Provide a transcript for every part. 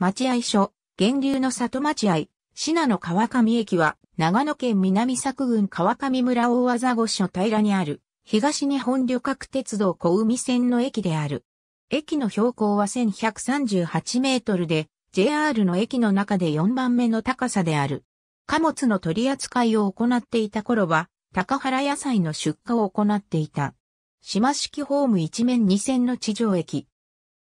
待合所、源流の里待合、信濃川上駅は、長野県南作郡川上村大技御所平にある、東日本旅客鉄道小海線の駅である。駅の標高は1138メートルで、JR の駅の中で4番目の高さである。貨物の取り扱いを行っていた頃は、高原野菜の出荷を行っていた。島式ホーム一面二線の地上駅。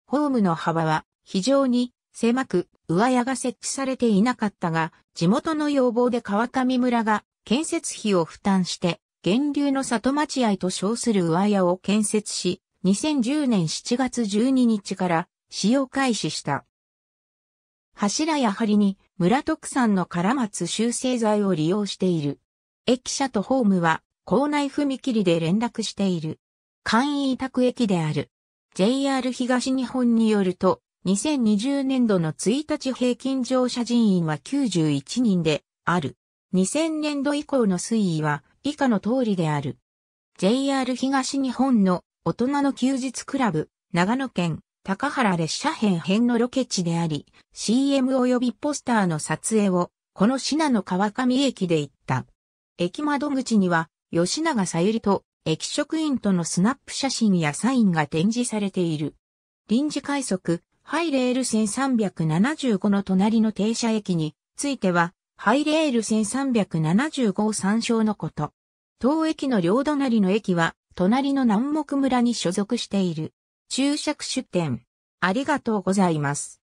ホームの幅は非常に狭く、上屋が設置されていなかったが、地元の要望で川上村が建設費を負担して、源流の里町合と称する上屋を建設し、2010年7月12日から使用開始した。柱や梁に村特産の唐松修正材を利用している。駅舎とホームは校内踏切で連絡している。簡易委託駅である。JR 東日本によると、2020年度の1日平均乗車人員は91人である。2000年度以降の推移は以下の通りである。JR 東日本の大人の休日クラブ、長野県高原列車編編のロケ地であり、CM 及びポスターの撮影を、この品の川上駅で行った。駅窓口には、吉永さゆりと駅職員とのスナップ写真やサインが展示されている。臨時快速、ハイレール線375の隣の停車駅については、ハイレール線375を参照のこと。当駅の両隣の駅は、隣の南木村に所属している。注釈出店。ありがとうございます。